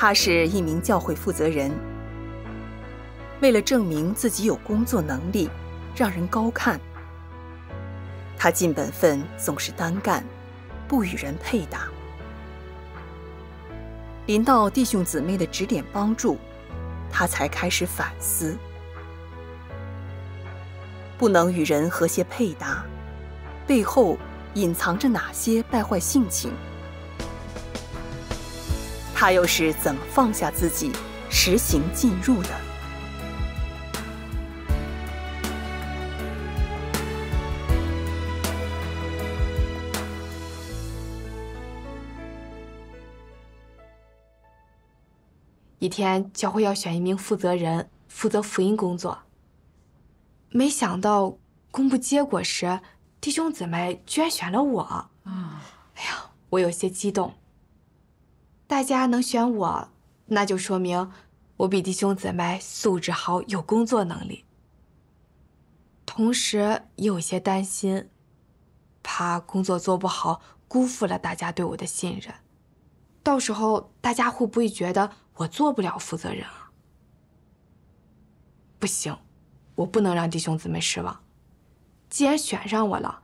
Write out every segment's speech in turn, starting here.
他是一名教会负责人，为了证明自己有工作能力，让人高看。他尽本分总是单干，不与人配搭。临到弟兄姊妹的指点帮助，他才开始反思：不能与人和谐配搭，背后隐藏着哪些败坏性情？他又是怎么放下自己，实行进入的？一天教会要选一名负责人，负责福音工作。没想到公布结果时，弟兄姊妹居然选了我。啊！哎呀，我有些激动。大家能选我，那就说明我比弟兄姊妹素质好，有工作能力。同时，也有些担心，怕工作做不好，辜负了大家对我的信任。到时候，大家会不会觉得我做不了负责人啊？不行，我不能让弟兄姊妹失望。既然选上我了，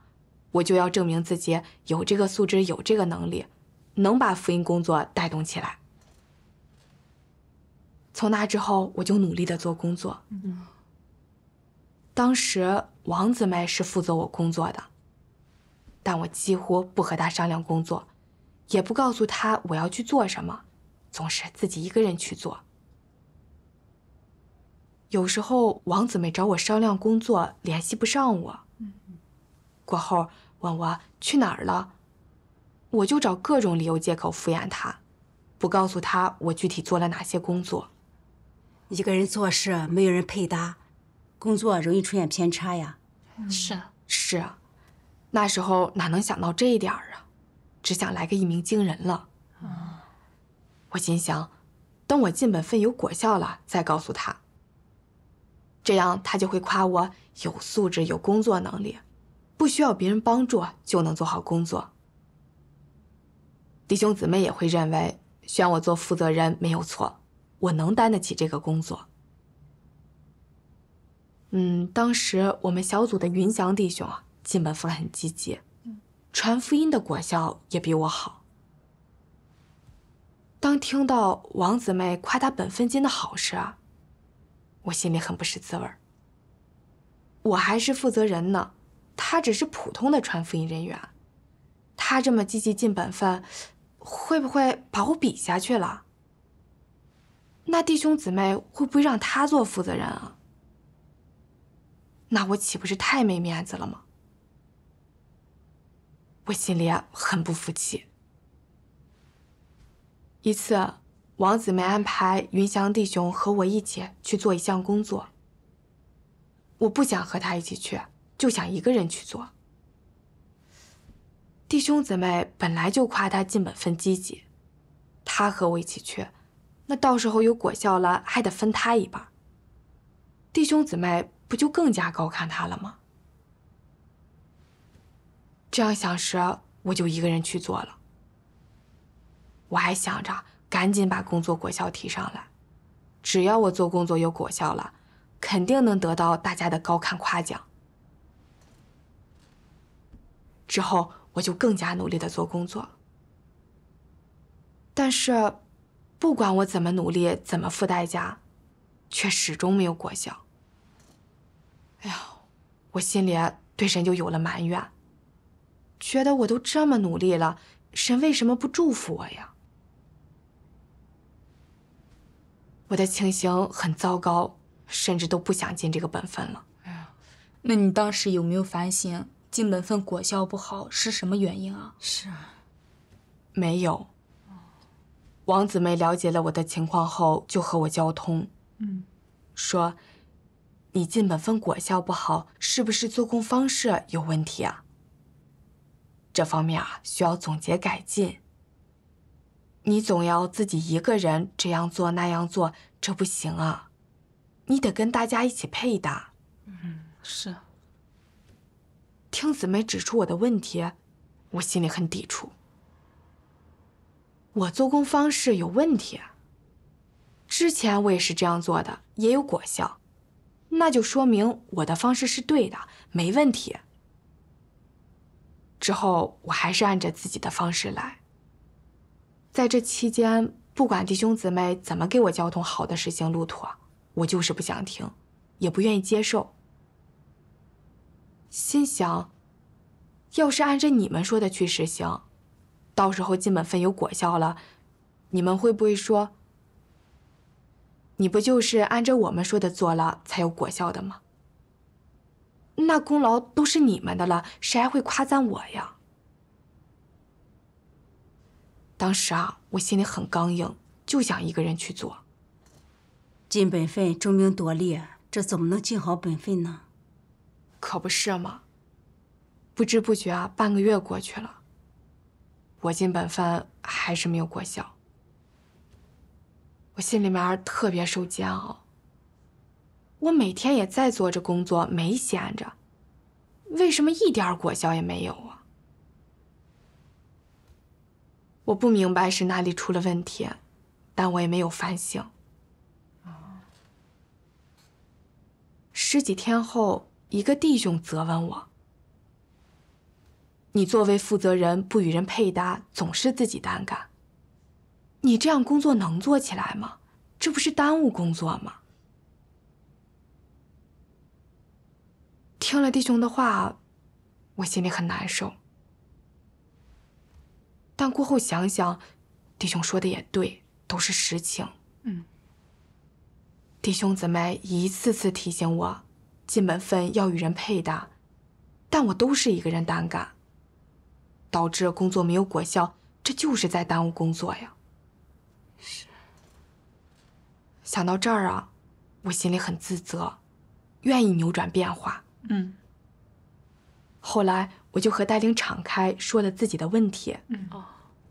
我就要证明自己有这个素质，有这个能力。能把福音工作带动起来。从那之后，我就努力的做工作。当时王子妹是负责我工作的，但我几乎不和她商量工作，也不告诉她我要去做什么，总是自己一个人去做。有时候王子妹找我商量工作，联系不上我，过后问我去哪儿了。我就找各种理由借口敷衍他，不告诉他我具体做了哪些工作。一个人做事没有人配搭，工作容易出现偏差呀。是啊，是啊，那时候哪能想到这一点儿啊？只想来个一鸣惊人了。我心想，等我进本分有果效了再告诉他。这样他就会夸我有素质、有工作能力，不需要别人帮助就能做好工作。弟兄姊妹也会认为选我做负责人没有错，我能担得起这个工作。嗯，当时我们小组的云祥弟兄啊，进本分很积极，传福音的果效也比我好。当听到王姊妹夸他本分金的好时，我心里很不是滋味。我还是负责人呢，他只是普通的传福音人员，他这么积极尽本分。会不会把我比下去了？那弟兄姊妹会不会让他做负责人啊？那我岂不是太没面子了吗？我心里很不服气。一次，王子梅安排云翔弟兄和我一起去做一项工作。我不想和他一起去，就想一个人去做。弟兄姊妹本来就夸他尽本分积极，他和我一起去，那到时候有果效了还得分他一半，弟兄姊妹不就更加高看他了吗？这样想时，我就一个人去做了。我还想着赶紧把工作果效提上来，只要我做工作有果效了，肯定能得到大家的高看夸奖。之后，我就更加努力的做工作。但是，不管我怎么努力，怎么付代价，却始终没有果效。哎呀，我心里对神就有了埋怨，觉得我都这么努力了，神为什么不祝福我呀？我的情形很糟糕，甚至都不想尽这个本分了。哎呀，那你当时有没有反省？进本分果效不好是什么原因啊？是啊，没有。王子妹了解了我的情况后，就和我交通。嗯，说你进本分果效不好，是不是做工方式有问题啊？这方面啊，需要总结改进。你总要自己一个人这样做那样做，这不行啊。你得跟大家一起配搭。嗯，是。听姊妹指出我的问题，我心里很抵触。我做工方式有问题。之前我也是这样做的，也有果效，那就说明我的方式是对的，没问题。之后我还是按着自己的方式来。在这期间，不管弟兄姊妹怎么给我交通好的实行路途，我就是不想听，也不愿意接受。心想，要是按照你们说的去实行，到时候进本分有果效了，你们会不会说？你不就是按照我们说的做了才有果效的吗？那功劳都是你们的了，谁还会夸赞我呀？当时啊，我心里很刚硬，就想一个人去做。尽本分争名夺利，这怎么能尽好本分呢？可不是嘛！不知不觉啊，半个月过去了，我进本分还是没有果效，我心里面特别受煎熬。我每天也在做着工作，没闲着，为什么一点果效也没有啊？我不明白是哪里出了问题，但我也没有反省。十几天后。一个弟兄责问我：“你作为负责人，不与人配搭，总是自己单干，你这样工作能做起来吗？这不是耽误工作吗？”听了弟兄的话，我心里很难受。但过后想想，弟兄说的也对，都是实情。嗯。弟兄姊妹一次次提醒我。进门分要与人配的，但我都是一个人单干，导致工作没有果效，这就是在耽误工作呀。是。想到这儿啊，我心里很自责，愿意扭转变化。嗯。后来我就和戴玲敞开说了自己的问题。嗯。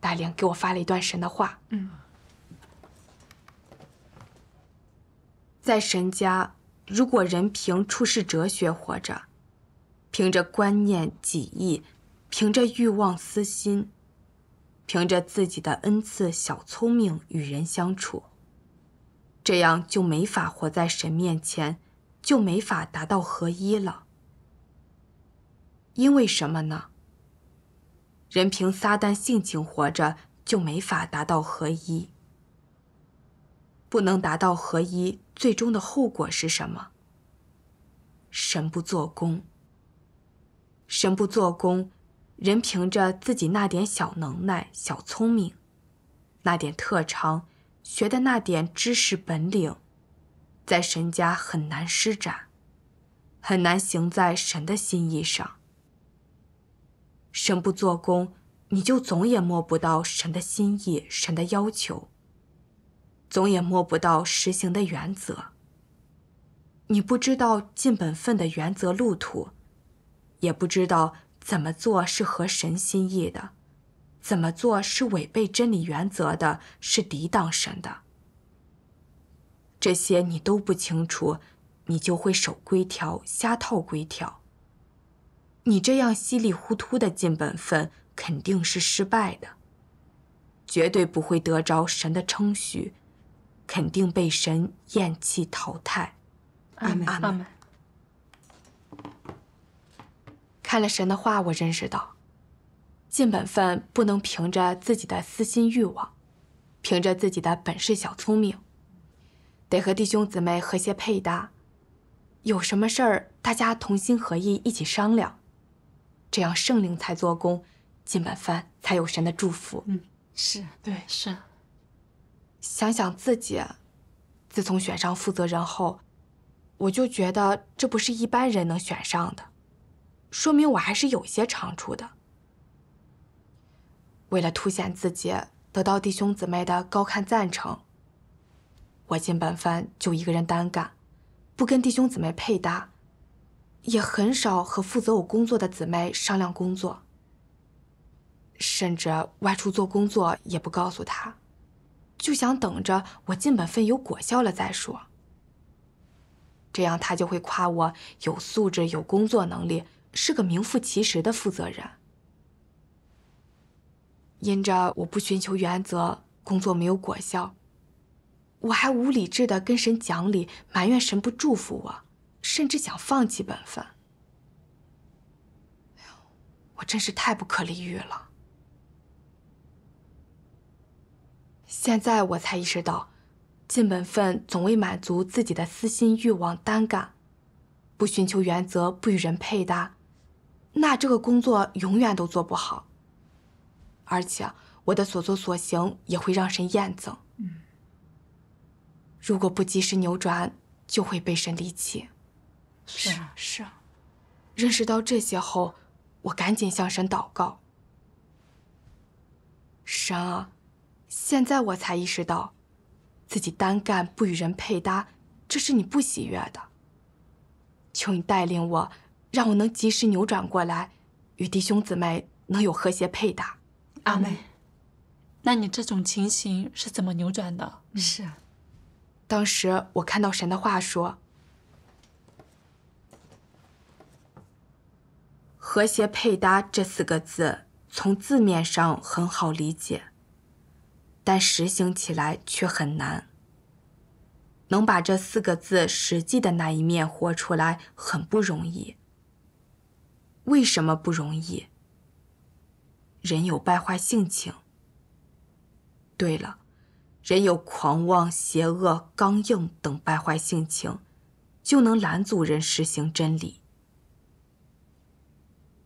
戴玲给我发了一段神的话。嗯。在神家。如果人凭处世哲学活着，凭着观念己意，凭着欲望私心，凭着自己的恩赐小聪明与人相处，这样就没法活在神面前，就没法达到合一了。因为什么呢？人凭撒旦性情活着，就没法达到合一，不能达到合一。最终的后果是什么？神不做工，神不做工，人凭着自己那点小能耐、小聪明，那点特长，学的那点知识本领，在神家很难施展，很难行在神的心意上。神不做工，你就总也摸不到神的心意，神的要求。总也摸不到实行的原则。你不知道尽本分的原则路途，也不知道怎么做是合神心意的，怎么做是违背真理原则的，是抵挡神的。这些你都不清楚，你就会守规条，瞎套规条。你这样稀里糊涂的尽本分，肯定是失败的，绝对不会得着神的称许。肯定被神厌弃淘汰。阿门阿门。看了神的话，我认识到，尽本分不能凭着自己的私心欲望，凭着自己的本事小聪明。得和弟兄姊妹和谐配搭，有什么事儿大家同心合意一起商量，这样圣灵才做工，尽本分才有神的祝福。嗯，是对是。想想自己，自从选上负责人后，我就觉得这不是一般人能选上的，说明我还是有些长处的。为了凸显自己，得到弟兄姊妹的高看赞成，我进本番就一个人单干，不跟弟兄姊妹配搭，也很少和负责我工作的姊妹商量工作，甚至外出做工作也不告诉他。就想等着我尽本分有果效了再说，这样他就会夸我有素质、有工作能力，是个名副其实的负责人。因着我不寻求原则，工作没有果效，我还无理智的跟神讲理，埋怨神不祝福我，甚至想放弃本分。我真是太不可理喻了。现在我才意识到，尽本分总为满足自己的私心欲望单干，不寻求原则，不与人配搭，那这个工作永远都做不好。而且我的所作所行也会让神厌憎。如果不及时扭转，就会被神离弃。是啊，是啊。认识到这些后，我赶紧向神祷告。神啊！现在我才意识到，自己单干不与人配搭，这是你不喜悦的。求你带领我，让我能及时扭转过来，与弟兄姊妹能有和谐配搭。阿妹，那你这种情形是怎么扭转的？是，当时我看到神的话说：“和谐配搭”这四个字，从字面上很好理解。但实行起来却很难。能把这四个字实际的那一面活出来很不容易。为什么不容易？人有败坏性情。对了，人有狂妄、邪恶、刚硬等败坏性情，就能拦阻人实行真理。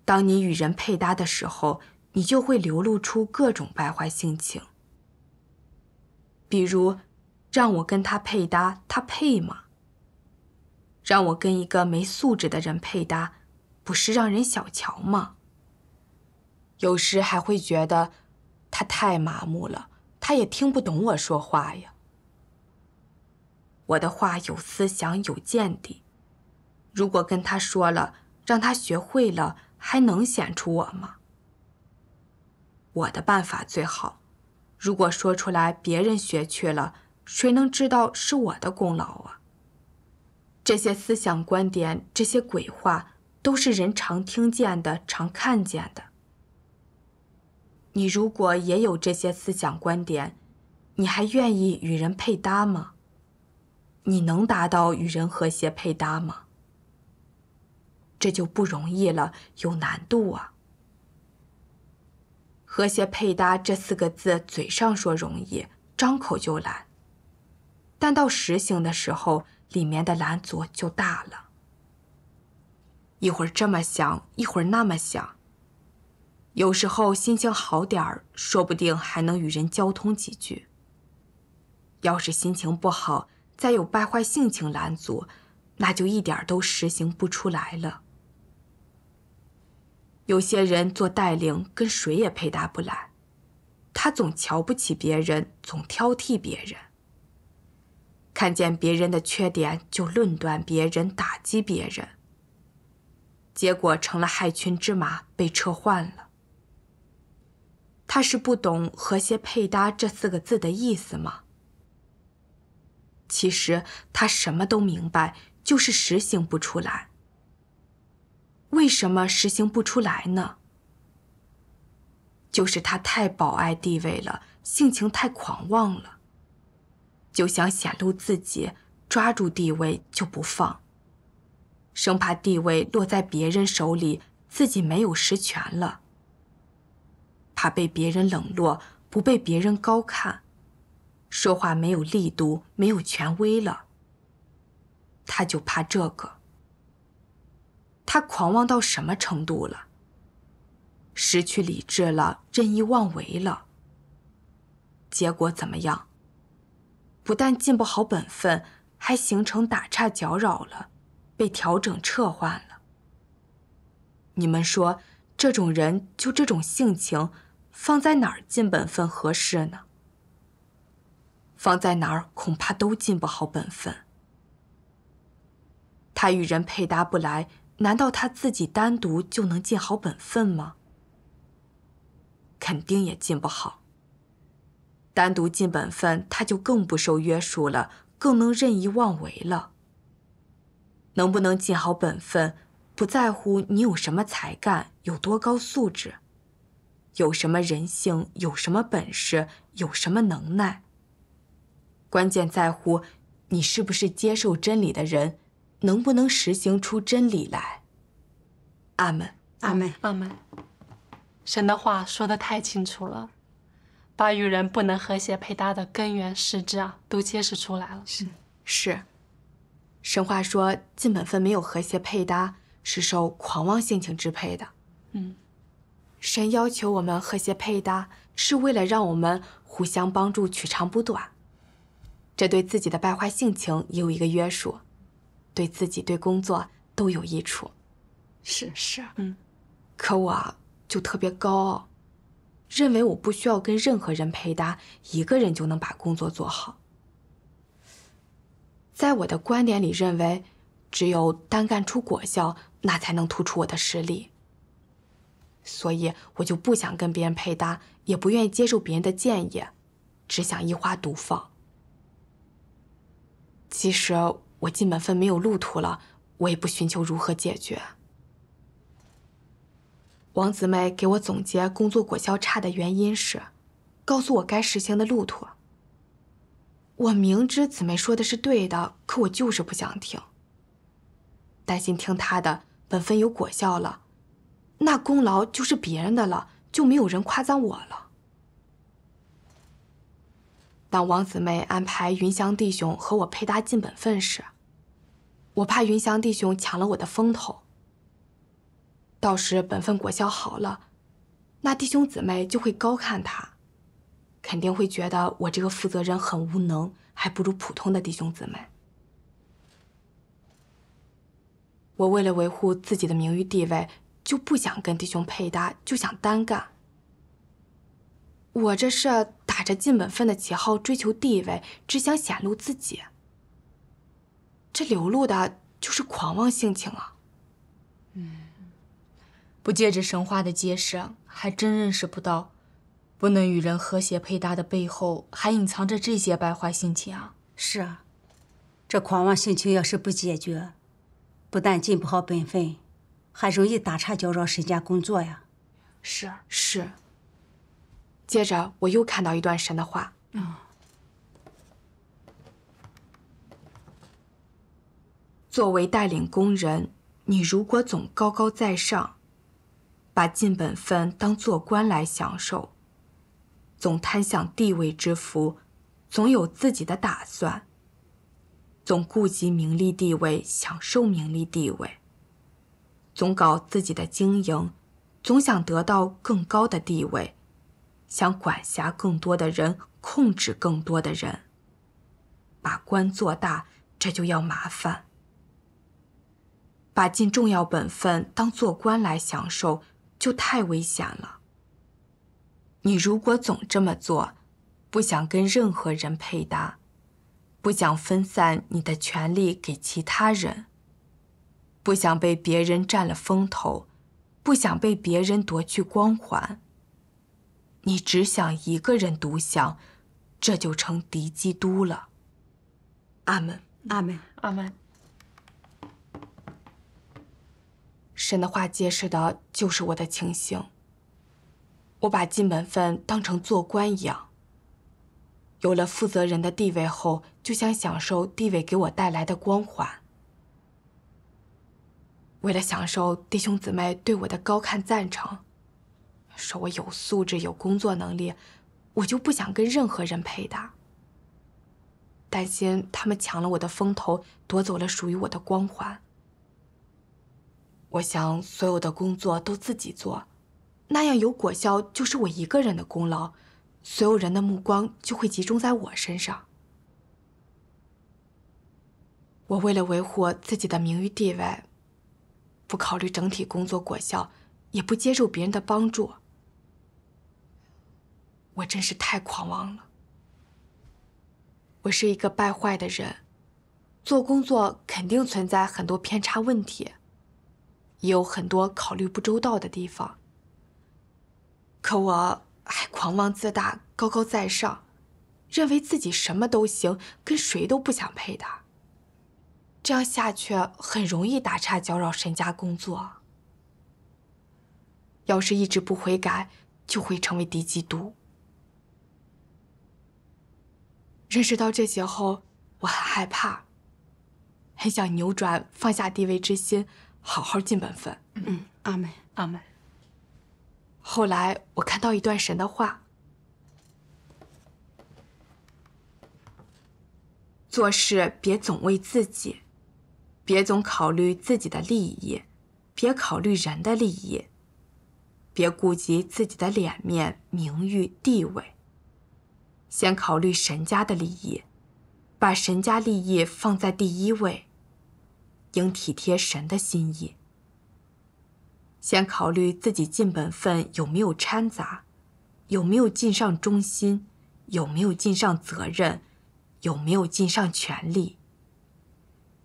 当你与人配搭的时候，你就会流露出各种败坏性情。比如，让我跟他配搭，他配吗？让我跟一个没素质的人配搭，不是让人小瞧吗？有时还会觉得，他太麻木了，他也听不懂我说话呀。我的话有思想，有见地，如果跟他说了，让他学会了，还能显出我吗？我的办法最好。如果说出来，别人学去了，谁能知道是我的功劳啊？这些思想观点，这些鬼话，都是人常听见的、常看见的。你如果也有这些思想观点，你还愿意与人配搭吗？你能达到与人和谐配搭吗？这就不容易了，有难度啊。和谐配搭这四个字，嘴上说容易，张口就拦，但到实行的时候，里面的拦阻就大了。一会儿这么想，一会儿那么想，有时候心情好点儿，说不定还能与人交通几句。要是心情不好，再有败坏性情拦阻，那就一点都实行不出来了。有些人做带领跟谁也配搭不来，他总瞧不起别人，总挑剔别人。看见别人的缺点就论断别人，打击别人，结果成了害群之马，被撤换了。他是不懂“和谐配搭”这四个字的意思吗？其实他什么都明白，就是实行不出来。为什么实行不出来呢？就是他太保爱地位了，性情太狂妄了，就想显露自己，抓住地位就不放，生怕地位落在别人手里，自己没有实权了，怕被别人冷落，不被别人高看，说话没有力度，没有权威了，他就怕这个。他狂妄到什么程度了？失去理智了，任意妄为了。结果怎么样？不但尽不好本分，还形成打岔搅扰了，被调整撤换了。你们说，这种人就这种性情，放在哪儿尽本分合适呢？放在哪儿恐怕都尽不好本分。他与人配搭不来。难道他自己单独就能尽好本分吗？肯定也尽不好。单独尽本分，他就更不受约束了，更能任意妄为了。能不能尽好本分，不在乎你有什么才干、有多高素质、有什么人性、有什么本事、有什么能耐。关键在乎，你是不是接受真理的人。能不能实行出真理来？阿门，阿门，阿门。神的话说的太清楚了，把与人不能和谐配搭的根源实质啊都揭示出来了。是是，神话说尽本分没有和谐配搭，是受狂妄性情支配的。嗯，神要求我们和谐配搭，是为了让我们互相帮助，取长补短，这对自己的败坏性情也有一个约束。对自己、对工作都有益处，是是，嗯，可我啊就特别高傲，认为我不需要跟任何人配搭，一个人就能把工作做好。在我的观点里，认为只有单干出果效，那才能突出我的实力。所以我就不想跟别人配搭，也不愿意接受别人的建议，只想一花独放。其实。我进本分没有路途了，我也不寻求如何解决。王姊妹给我总结工作果效差的原因是，告诉我该实行的路途。我明知姊妹说的是对的，可我就是不想听，担心听她的本分有果效了，那功劳就是别人的了，就没有人夸赞我了。当王姊妹安排云祥弟兄和我配搭尽本分时，我怕云祥弟兄抢了我的风头。到时本分果效好了，那弟兄姊妹就会高看他，肯定会觉得我这个负责人很无能，还不如普通的弟兄姊妹。我为了维护自己的名誉地位，就不想跟弟兄配搭，就想单干。我这事儿。打着尽本分的旗号追求地位，只想显露自己，这流露的就是狂妄性情啊！嗯，不借着神话的解释，还真认识不到，不能与人和谐配搭的背后，还隐藏着这些败坏性情啊！是啊，这狂妄性情要是不解决，不但尽不好本分，还容易打岔搅扰沈家工作呀！是啊，是。接着，我又看到一段神的话。作为带领工人，你如果总高高在上，把尽本分当做官来享受，总贪享地位之福，总有自己的打算，总顾及名利地位，享受名利地位，总搞自己的经营，总想得到更高的地位。想管辖更多的人，控制更多的人，把官做大，这就要麻烦。把尽重要本分当做官来享受，就太危险了。你如果总这么做，不想跟任何人配搭，不想分散你的权利给其他人，不想被别人占了风头，不想被别人夺去光环。你只想一个人独享，这就成敌基督了。阿门。阿门。阿门。神的话揭示的就是我的情形。我把金门分当成做官一样。有了负责人的地位后，就想享受地位给我带来的光环。为了享受弟兄姊妹对我的高看赞成。说我有素质、有工作能力，我就不想跟任何人配搭。担心他们抢了我的风头，夺走了属于我的光环。我想所有的工作都自己做，那样有果效就是我一个人的功劳，所有人的目光就会集中在我身上。我为了维护自己的名誉地位，不考虑整体工作果效，也不接受别人的帮助。我真是太狂妄了，我是一个败坏的人，做工作肯定存在很多偏差问题，也有很多考虑不周到的地方。可我还狂妄自大，高高在上，认为自己什么都行，跟谁都不想配的。这样下去很容易打岔搅扰沈家工作，要是一直不悔改，就会成为敌基督。认识到这些后，我很害怕，很想扭转、放下地位之心，好好尽本分。嗯，阿门，阿门。后来我看到一段神的话：做事别总为自己，别总考虑自己的利益，别考虑人的利益，别顾及自己的脸面、名誉、地位。先考虑神家的利益，把神家利益放在第一位，应体贴神的心意。先考虑自己尽本分有没有掺杂，有没有尽上忠心，有没有尽上责任，有没有尽上全力。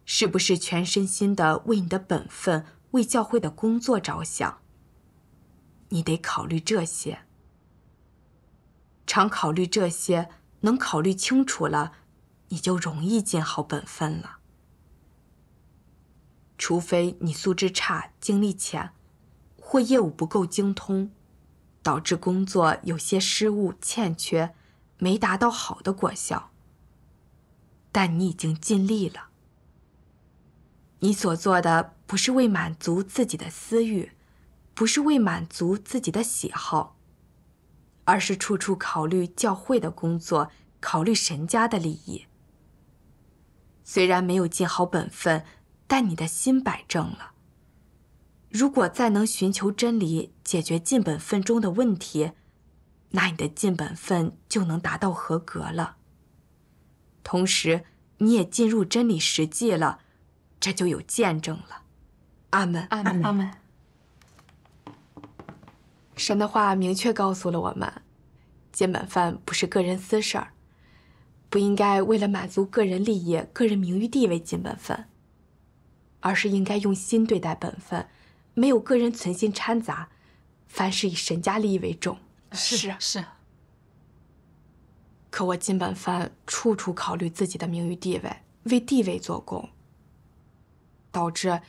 是不是全身心的为你的本分、为教会的工作着想？你得考虑这些。常考虑这些，能考虑清楚了，你就容易尽好本分了。除非你素质差、精力浅，或业务不够精通，导致工作有些失误、欠缺，没达到好的果效。但你已经尽力了。你所做的不是为满足自己的私欲，不是为满足自己的喜好。而是处处考虑教会的工作，考虑神家的利益。虽然没有尽好本分，但你的心摆正了。如果再能寻求真理，解决尽本分中的问题，那你的尽本分就能达到合格了。同时，你也进入真理实际了，这就有见证了。阿门，阿门，阿门。神的话明确告诉了我们，金本分不是个人私事儿，不应该为了满足个人利益、个人名誉地位金本分，而是应该用心对待本分，没有个人存心掺杂，凡事以神家利益为重。是是。可我金本分处处考虑自己的名誉地位，为地位做功，导致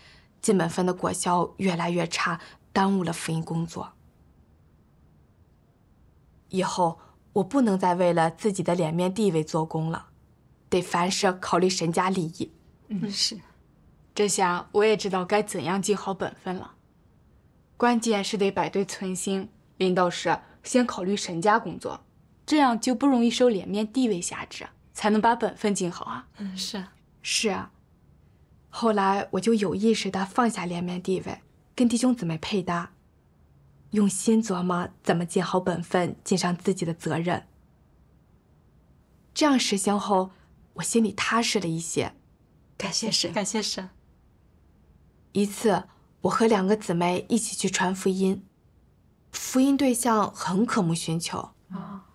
金本分的果效越来越差，耽误了福音工作。以后我不能再为了自己的脸面地位做工了，得凡事考虑沈家利益。嗯，是。这下我也知道该怎样尽好本分了。关键是得摆对寸心，临到时先考虑沈家工作，这样就不容易受脸面地位下制，才能把本分尽好啊。嗯，是。是啊。后来我就有意识地放下脸面地位，跟弟兄姊妹配搭。用心琢磨怎么尽好本分，尽上自己的责任。这样实行后，我心里踏实了一些。感谢神，感谢神。一次，我和两个姊妹一起去传福音，福音对象很渴慕寻求啊。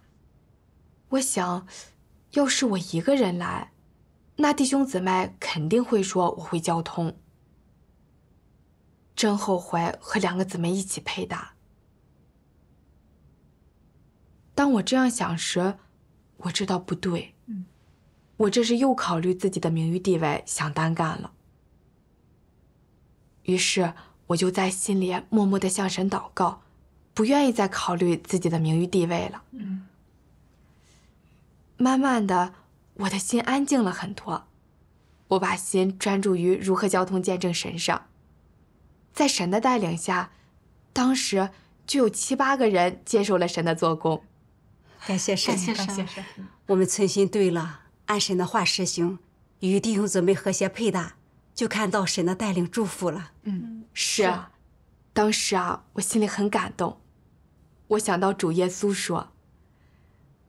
我想，要是我一个人来，那弟兄姊妹肯定会说我会交通。真后悔和两个姊妹一起配搭。当我这样想时，我知道不对。我这是又考虑自己的名誉地位，想单干了。于是我就在心里默默的向神祷告，不愿意再考虑自己的名誉地位了。慢慢的，我的心安静了很多，我把心专注于如何交通见证神上。在神的带领下，当时就有七八个人接受了神的做工。感谢神，感谢神，我们存心对了，按神的话实行，与弟兄姊妹和谐配搭，就看到神的带领祝福了。嗯，是啊，当时啊，我心里很感动，我想到主耶稣说：“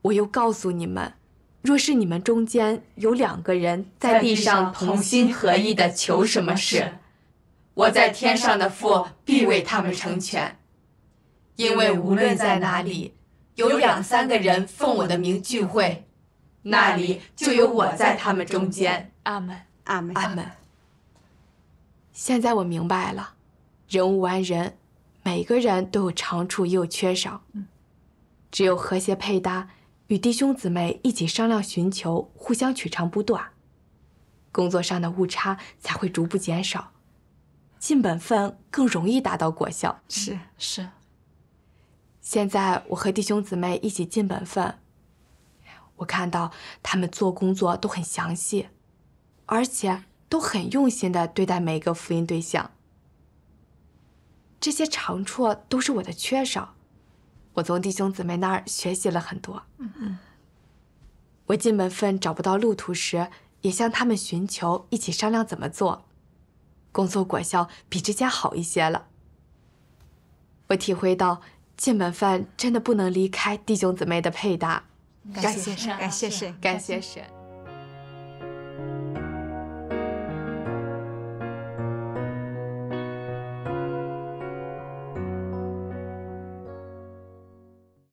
我又告诉你们，若是你们中间有两个人在地上同心合意的求什么事，我在天上的父必为他们成全，因为无论在哪里。”有两三个人奉我的名聚会，那里就有我在他们中间。阿门，阿门，阿门。现在我明白了，人无完人，每个人都有长处也有缺少。嗯。只有和谐配搭，与弟兄姊妹一起商量寻求，互相取长补短，工作上的误差才会逐步减少，尽本分更容易达到果效。是是。现在我和弟兄姊妹一起尽本分，我看到他们做工作都很详细，而且都很用心的对待每一个福音对象。这些长处都是我的缺少，我从弟兄姊妹那儿学习了很多。我尽本分找不到路途时，也向他们寻求，一起商量怎么做，工作果效比之前好一些了。我体会到。剑本饭真的不能离开弟兄姊妹的配搭，感谢神，感谢神，感谢神。